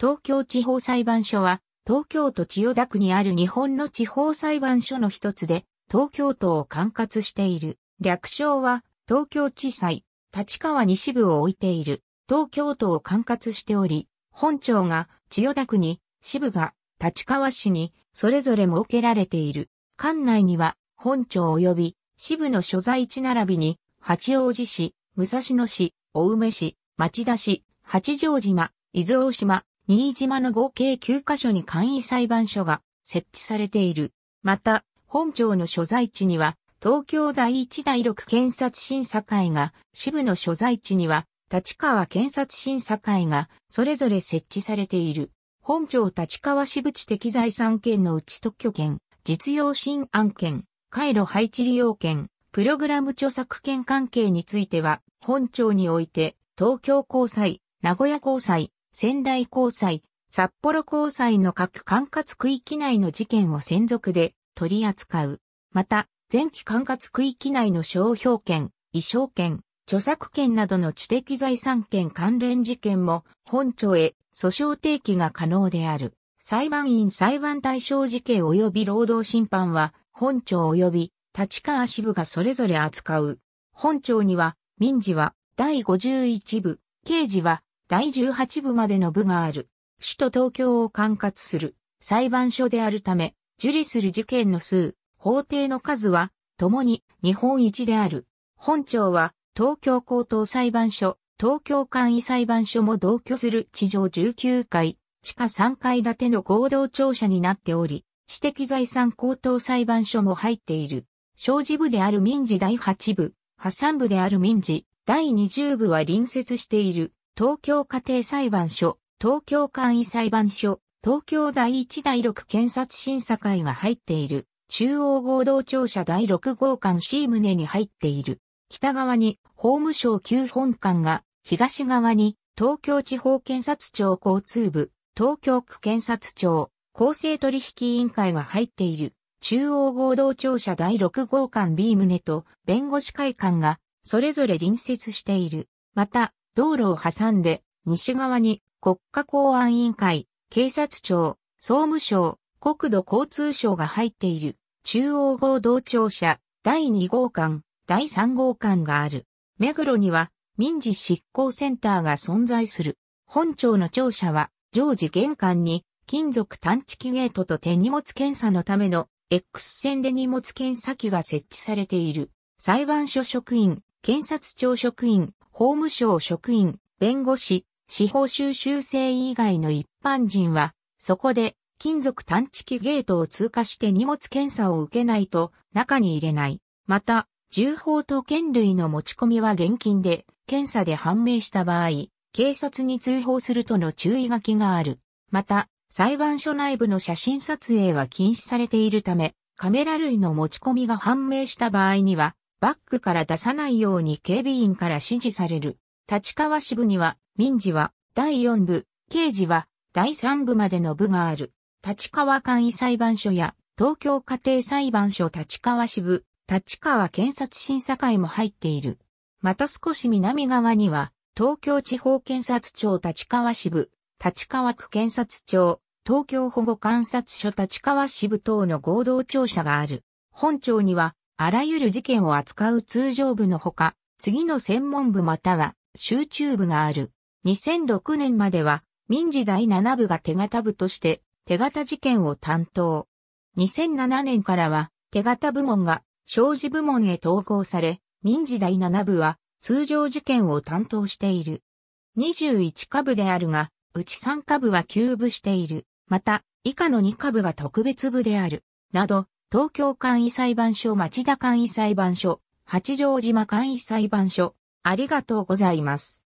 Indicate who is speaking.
Speaker 1: 東京地方裁判所は、東京都千代田区にある日本の地方裁判所の一つで、東京都を管轄している。略称は、東京地裁、立川西部を置いている、東京都を管轄しており、本庁が千代田区に、支部が立川市に、それぞれ設けられている。管内には、本庁及び支部の所在地並びに、八王子市、武蔵野市、青梅市、町田市、八丈島、伊豆大島、新島の合計9カ所に簡易裁判所が設置されている。また、本庁の所在地には、東京第1第6検察審査会が、支部の所在地には、立川検察審査会が、それぞれ設置されている。本庁立川支部地的財産権のうち特許権、実用新案権、回路配置利用権、プログラム著作権関係については、本庁において、東京高裁、名古屋高裁、仙台高裁、札幌高裁の各管轄区域内の事件を専属で取り扱う。また、前期管轄区域内の商標権、衣装権、著作権などの知的財産権関連事件も本庁へ訴訟提起が可能である。裁判員裁判対象事件及び労働審判は本庁及び立川支部がそれぞれ扱う。本庁には民事は第51部、刑事は第18部までの部がある。首都東京を管轄する裁判所であるため、受理する事件の数、法廷の数は、共に日本一である。本庁は、東京高等裁判所、東京簡易裁判所も同居する地上19階、地下3階建ての合同庁舎になっており、知的財産高等裁判所も入っている。小事部である民事第8部、破産部である民事、第20部は隣接している。東京家庭裁判所、東京簡易裁判所、東京第1第6検察審査会が入っている、中央合同庁舎第6号館 C 棟に入っている。北側に法務省旧本館が、東側に東京地方検察庁交通部、東京区検察庁、公正取引委員会が入っている。中央合同庁舎第6号館 B 棟と弁護士会館がそれぞれ隣接している。また、道路を挟んで、西側に国家公安委員会、警察庁、総務省、国土交通省が入っている、中央合同庁舎、第2号館、第3号館がある。目黒には、民事執行センターが存在する。本庁の庁舎は、常時玄関に、金属探知機ゲートと手荷物検査のための X 線で荷物検査機が設置されている。裁判所職員、検察庁職員、法務省職員、弁護士、司法修習生以外の一般人は、そこで金属探知機ゲートを通過して荷物検査を受けないと中に入れない。また、銃砲と剣類の持ち込みは現金で、検査で判明した場合、警察に通報するとの注意書きがある。また、裁判所内部の写真撮影は禁止されているため、カメラ類の持ち込みが判明した場合には、バックから出さないように警備員から指示される。立川支部には、民事は第4部、刑事は第3部までの部がある。立川簡易裁判所や東京家庭裁判所立川支部、立川検察審査会も入っている。また少し南側には、東京地方検察庁立川支部、立川区検察庁、東京保護観察所立川支部等の合同庁舎がある。本庁には、あらゆる事件を扱う通常部のほか、次の専門部または集中部がある。2006年までは、民事第7部が手形部として、手形事件を担当。2007年からは、手形部門が、障事部門へ統合され、民事第7部は、通常事件を担当している。21下部であるが、うち3下部は休部している。また、以下の2下部が特別部である。など、東京簡易裁判所町田簡易裁判所、八丈島簡易裁判所、ありがとうございます。